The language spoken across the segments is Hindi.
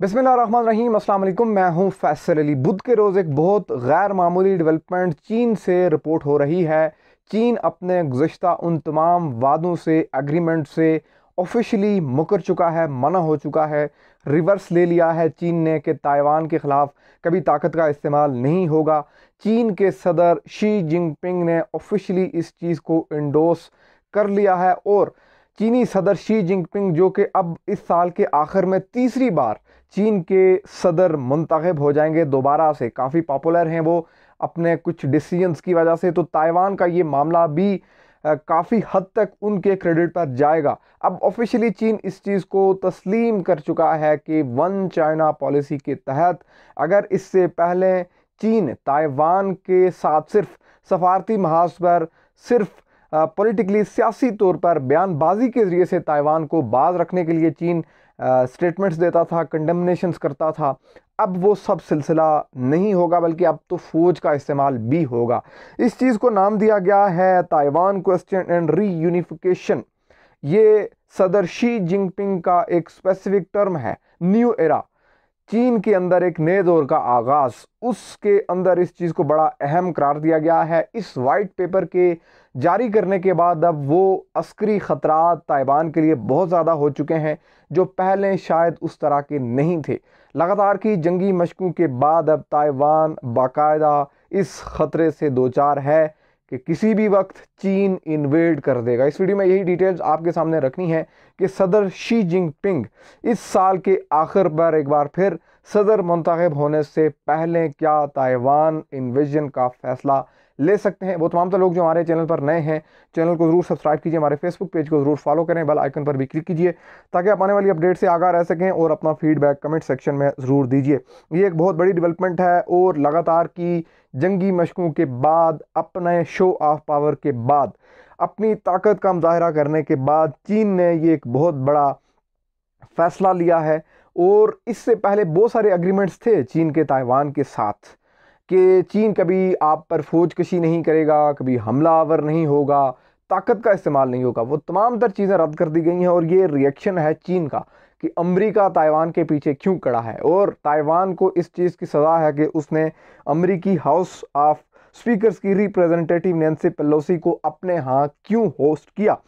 बिसमीम अल्लाम मैं हूं फैसल अली बुध के रोज़ एक बहुत गैर मामूली डेवलपमेंट चीन से रिपोर्ट हो रही है चीन अपने गुज्त उन तमाम वादों से एग्रीमेंट से ऑफिशली मुकर चुका है मना हो चुका है रिवर्स ले लिया है चीन ने कि ताइवान के ख़िलाफ़ कभी ताकत का इस्तेमाल नहीं होगा चीन के सदर शी जिनपिंग ने ऑफिशली इस चीज़ को इंडोस कर लिया है और चीनी सदर शी जिनपिंग जो कि अब इस साल के आखिर में तीसरी बार चीन के सदर मुंतखब हो जाएंगे दोबारा से काफ़ी पॉपुलर हैं वो अपने कुछ डिसीजंस की वजह से तो ताइवान का ये मामला भी काफ़ी हद तक उनके क्रेडिट पर जाएगा अब ऑफिशियली चीन इस चीज़ को तस्लीम कर चुका है कि वन चाइना पॉलिसी के तहत अगर इससे पहले चीन ताइवान के साथ सिर्फ सफारती महाज पर सिर्फ पॉलिटिकली सियासी तौर पर बयानबाजी के ज़रिए से ताइवान को बाज रखने के लिए चीन स्टेटमेंट्स देता था कंडमनेशंस करता था अब वो सब सिलसिला नहीं होगा बल्कि अब तो फ़ौज का इस्तेमाल भी होगा इस चीज़ को नाम दिया गया है Taiwan question and reunification ये सदर शी जिनपिंग का एक स्पेसिफिक टर्म है न्यू एरा चीन के अंदर एक नए दौर का आगाज़ उसके अंदर इस चीज़ को बड़ा अहम करार दिया गया है इस वाइट पेपर के जारी करने के बाद अब वो अस्करी ख़तरा ताइवान के लिए बहुत ज़्यादा हो चुके हैं जो पहले शायद उस तरह के नहीं थे लगातार की जंगी मशकों के बाद अब ताइवान बाकायदा इस ख़तरे से दो चार है कि किसी भी वक्त चीन इन्वेड कर देगा इस वीडियो में यही डिटेल्स आपके सामने रखनी है कि सदर शी जिनपिंग इस साल के आखिर पर एक बार फिर सदर मुंतखब होने से पहले क्या ताइवान इन्वेजन का फैसला ले सकते हैं वो तमाम तो लोग जो हमारे चैनल पर नए हैं चैनल को ज़रूर सब्सक्राइब कीजिए हमारे फेसबुक पेज को ज़रूर फॉलो करें बेल आइकन पर भी क्लिक कीजिए ताकि आप आने वाली अपडेट से आगा रह सकें और अपना फीडबैक कमेंट सेक्शन में ज़रूर दीजिए ये एक बहुत बड़ी डेवलपमेंट है और लगातार की जंगी मशकों के बाद अपने शो ऑफ पावर के बाद अपनी ताकत का मुजाहरा करने के बाद चीन ने ये एक बहुत बड़ा फ़ैसला लिया है और इससे पहले बहुत सारे एग्रीमेंट्स थे चीन के ताइवान के साथ कि चीन कभी आप पर फौज कशी नहीं करेगा कभी हमला आवर नहीं होगा ताकत का इस्तेमाल नहीं होगा वो तमाम तर चीज़ें रद्द कर दी गई हैं और ये रिएक्शन है चीन का कि अमेरिका ताइवान के पीछे क्यों कड़ा है और ताइवान को इस चीज़ की सज़ा है कि उसने अमेरिकी हाउस ऑफ स्पीकर्स की रिप्रेजेंटेटिव नैन्सी पेलोसी को अपने यहाँ क्यों होस्ट किया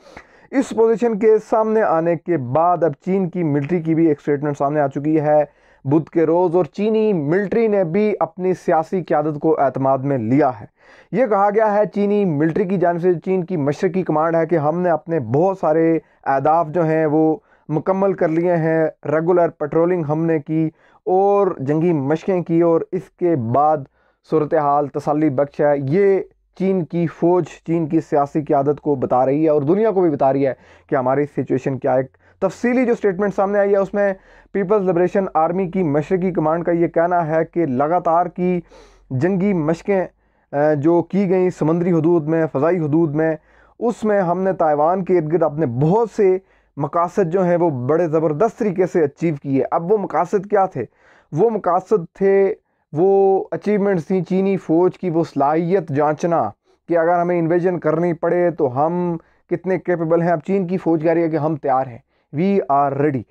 इस पोजीशन के सामने आने के बाद अब चीन की मिलिट्री की भी एक स्टेटमेंट सामने आ चुकी है बुध के रोज़ और चीनी मिलिट्री ने भी अपनी सियासी क्यादत को अतमाद में लिया है ये कहा गया है चीनी मिलिट्री की जानब से चीन की मशरक़ी कमांड है कि हमने अपने बहुत सारे अहदाफ जो हैं वो मुकम्मल कर लिए हैं रेगुलर पेट्रोलिंग हमने की और जंगी मशकें की और इसके बाद सूरत हाल तसली बख्श है ये चीन की फ़ौज चीन की सियासी क्यादत को बता रही है और दुनिया को भी बता रही है कि हमारी सिचुएशन क्या एक तफसीली जो स्टेटमेंट सामने आई है उसमें पीपल्स लिब्रेशन आर्मी की मशरकी कमांड का ये कहना है कि लगातार की जंगी मशकें जो की गई समंदरी हदूद में फ़जाई हदूद में उसमें हमने ताइवान के इर्द गिर्द अपने बहुत से मकासद जो हैं वो बड़े ज़बरदस्त तरीके से अचीव किए अब वो मकासद क्या थे वो मकासद थे वो अचीवमेंट्स थी चीनी फ़ौज की वो सलाहियत जांचना कि अगर हमें इन्वेजन करनी पड़े तो हम कितने कैपेबल हैं अब चीन की फ़ौज कह रही है कि हम तैयार हैं वी आर रेडी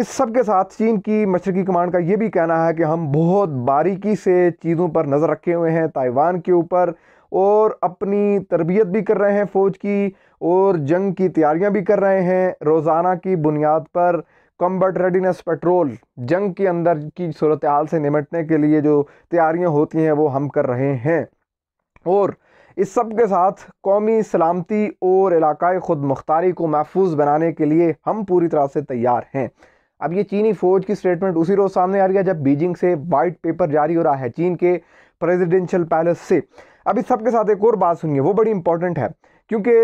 इस सब के साथ चीन की मशरकी कमांड का ये भी कहना है कि हम बहुत बारीकी से चीज़ों पर नज़र रखे हुए हैं ताइवान के ऊपर और अपनी तरबियत भी कर रहे हैं फ़ौज की और जंग की तैयारियां भी कर रहे हैं रोज़ाना की बुनियाद पर कम्बट रेडीनेस पेट्रोल जंग के अंदर की सूरत हाल से निमटने के लिए जो तैयारियां होती हैं वो हम कर रहे हैं और इस सब के साथ कौमी सलामती और इलाक़ाई ख़ुद मुख्तारी को महफूज बनाने के लिए हम पूरी तरह से तैयार हैं अब ये चीनी फ़ौज की स्टेटमेंट उसी रोज़ सामने आ रही है जब बीजिंग से वाइट पेपर जारी हो रहा है चीन के प्रेसिडेंशियल पैलेस से अब इस सब के साथ एक और बात सुनिए वो बड़ी इंपॉर्टेंट है क्योंकि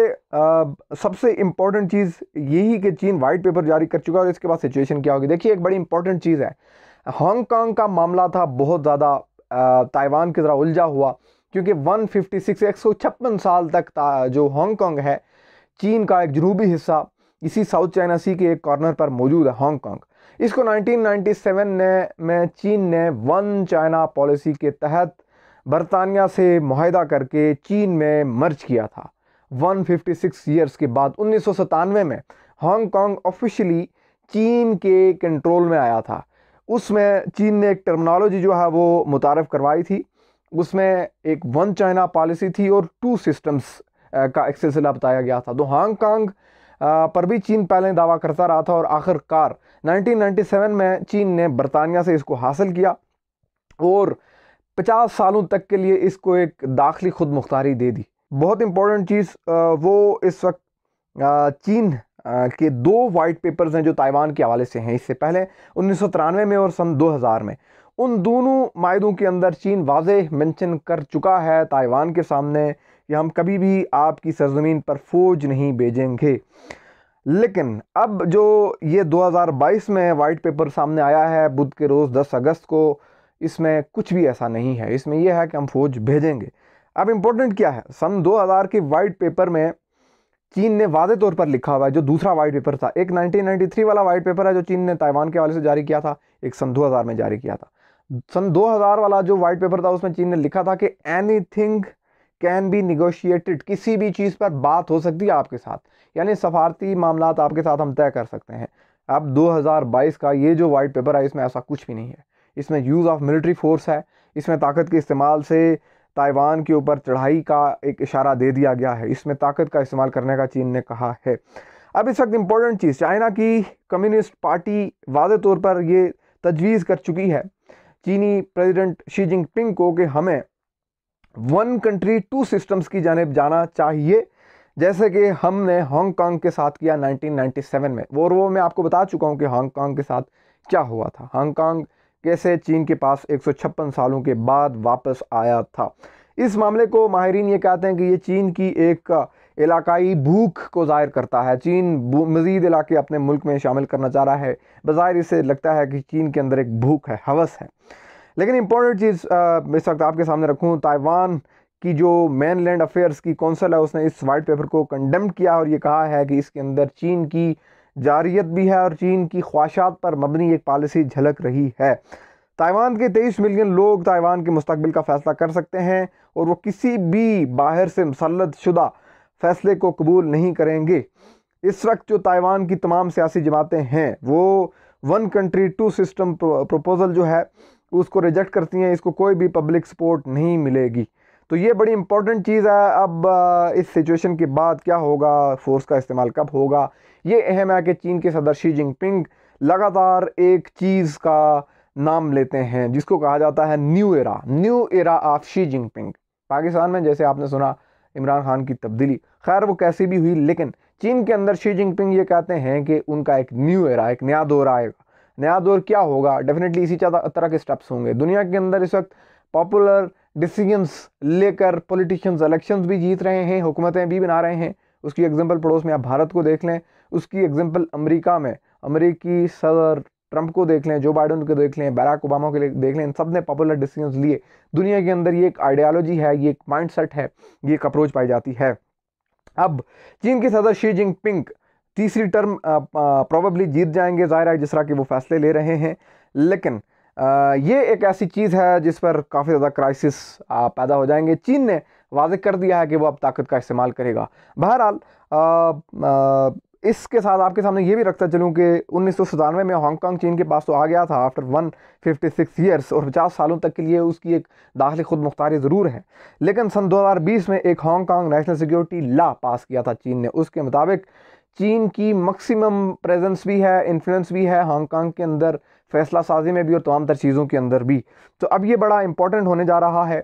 सबसे इम्पॉर्टेंट चीज़ यही कि चीन वाइट पेपर जारी कर चुका है और इसके बाद सिचुएशन क्या होगी देखिए एक बड़ी इंपॉर्टेंट चीज़ है हांगकॉन्ग का मामला था बहुत ज़्यादा ताइवान की तरह उलझा हुआ क्योंकि 156 156 साल तक जो हांगकॉन्ग है चीन का एक जनूबी हिस्सा इसी साउथ चाइना सी के एक कॉर्नर पर मौजूद है हांगकॉन्ग इसको 1997 ने में चीन ने वन चाइना पॉलिसी के तहत बरतानिया से माहिदा करके चीन में मर्ज किया था 156 ईयर्स के बाद उन्नीस में हांगकॉन्ग ऑफिशियली चीन के कंट्रोल में आया था उसमें चीन ने एक टर्मिनोलॉजी जो है वो मुतारफ़ करवाई थी उसमें एक वन चाइना पॉलिसी थी और टू सिस्टम्स का एक सिलसिला बताया गया था तो हांगकांग पर भी चीन पहले दावा करता रहा था और आखिरकार 1997 में चीन ने बरतानिया से इसको हासिल किया और 50 सालों तक के लिए इसको एक दाखिली खुद मुख्तारी दे दी बहुत इम्पोर्टेंट चीज़ वो इस वक्त चीन के दो वाइट पेपर्स हैं जो ताइवान के हवाले से हैं इससे पहले उन्नीस में और सन 2000 में उन दोनों माहों के अंदर चीन वाज मेंशन कर चुका है ताइवान के सामने कि हम कभी भी आपकी सरजमीन पर फौज नहीं भेजेंगे लेकिन अब जो ये 2022 में वाइट पेपर सामने आया है बुध के रोज़ 10 अगस्त को इसमें कुछ भी ऐसा नहीं है इसमें यह है कि हम फौज भेजेंगे अब इम्पोर्टेंट क्या है सन 2000 के वाइट पेपर में चीन ने वादे तौर पर लिखा हुआ है जो दूसरा वाइट पेपर था एक 1993 वाला वाइट पेपर है जो चीन ने ताइवान के हवाले से जारी किया था एक सन 2000 में जारी किया था सन 2000 वाला जो वाइट पेपर था उसमें चीन ने लिखा था कि एनीथिंग कैन बी निगोशिएटेड किसी भी चीज़ पर बात हो सकती है आपके साथ यानी सफारती मामला आपके साथ हम तय कर सकते हैं अब 2022 का ये जो वाइट पेपर है इसमें ऐसा कुछ भी नहीं है इसमें यूज़ ऑफ मिलिट्री फोर्स है इसमें ताकत के इस्तेमाल से ताइवान के ऊपर चढ़ाई का एक इशारा दे दिया गया है इसमें ताकत का इस्तेमाल करने का चीन ने कहा है अब इस वक्त इम्पोर्टेंट चीज़ चाइना की कम्युनिस्ट पार्टी वाज तौर पर ये तजवीज़ कर चुकी है चीनी प्रेसिडेंट शी जिनपिंग को कि हमें वन कंट्री टू सिस्टम्स की जानब जाना चाहिए जैसे कि हमने हांगकांग के साथ किया 1997 में वो और वो मैं आपको बता चुका हूँ कि हांगकांग के साथ क्या हुआ था हांगकांग कैसे चीन के पास एक सालों के बाद वापस आया था इस मामले को माहरीन ये कहते हैं कि ये चीन की एक इलाकई भूख को ज़ाहिर करता है चीन मज़ीद इलाके अपने मुल्क में शामिल करना चाह रहा है बाहर इसे लगता है कि चीन के अंदर एक भूख है हवस है लेकिन इंपॉर्टेंट चीज़ इस वक्त आपके सामने रखूँ ताइवान की जो मेन लैंड अफेयर्स की कौंसल है उसने इस वाइट पेपर को कंडेम किया और ये कहा है कि इसके अंदर चीन की जारियत भी है और चीन की ख्वाहिशात पर मबनी एक पॉलिसी झलक रही है ताइवान के तेईस मिलियन लोग ताइवान के मुस्तबिल का फ़ैसला कर सकते हैं और वो किसी भी बाहर से मुसलत शुदा फैसले को कबूल नहीं करेंगे इस वक्त जो ताइवान की तमाम सियासी जमातें हैं वो one country two system proposal जो है उसको रिजेक्ट करती हैं इसको कोई भी पब्लिक सपोर्ट नहीं मिलेगी तो ये बड़ी इंपॉर्टेंट चीज़ है अब इस सिचुएशन के बाद क्या होगा फोर्स का इस्तेमाल कब होगा ये अहम है कि चीन के सदर शी जिनपिंग लगातार एक चीज़ का नाम लेते हैं जिसको कहा जाता है new era new era of Xi Jinping Pakistan में जैसे आपने सुना इमरान खान की तब्दीली खैर वो कैसी भी हुई लेकिन चीन के अंदर शी जिनपिंग ये कहते हैं कि उनका एक न्यू एरा एक नया दौर आएगा नया दौर क्या होगा डेफिनेटली इसी तरह के स्टेप्स होंगे दुनिया के अंदर इस वक्त पॉपुलर डिसीजंस लेकर पॉलिटिशियंस इलेक्शंस भी जीत रहे हैं हुकूमतें भी बना रहे हैं उसकी एग्जांपल पड़ोस में आप भारत को देख लें उसकी एग्जांपल अमेरिका में अमेरिकी सदर ट्रंप को देख लें जो बाइडन को देख लें बराक ओबामा को देख लें इन सब ने पॉपुलर डिसीजन लिए दुनिया के अंदर ये एक आइडियालॉजी है ये एक माइंडसेट है ये एक अप्रोच पाई जाती है अब चीन के सदर शी जिनपिंग तीसरी टर्म प्रॉबली जीत जाएंगे ज़ाहिर है जिस तरह के वो फैसले ले रहे हैं लेकिन आ, ये एक ऐसी चीज़ है जिस पर काफ़ी ज़्यादा क्राइसिस पैदा हो जाएंगे चीन ने वाज कर दिया है कि वो अब ताकत का इस्तेमाल करेगा बहरहाल इसके साथ आपके सामने ये भी रखता चलूँ कि उन्नीस में हांगकॉन्ग चीन के पास तो आ गया था आफ्टर 156 ईयर्स और 50 सालों तक के लिए उसकी एक दाखिल खुद मुख्तारी ज़रूर है लेकिन सन 2020 में एक Hong Kong national security law pass किया था चीन ने उसके मुताबिक चीन की मैक्सिमम प्रेजेंस भी है इन्फ्लुएंस भी है हांगकॉन्ग के अंदर फैसला साजी में भी और तमाम तर चीज़ों के अंदर भी तो अब ये बड़ा इंपॉर्टेंट होने जा रहा है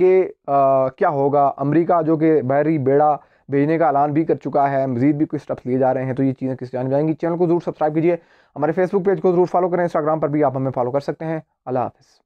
कि क्या होगा अमरीका जो कि बहरी बेड़ा भेजने का ऐलान भी कर चुका है मजीद भी कुछ स्टेप्स लिए जा रहे हैं तो ये चीज़ें किस जान जाएंगी चैनल को जरूर सब्सक्राइब कीजिए हमारे फेसबुक पेज को जरूर फॉलो करें इंस्टाग्राम पर भी आप हमें फॉलो कर सकते हैं अल्लाह हाफिज़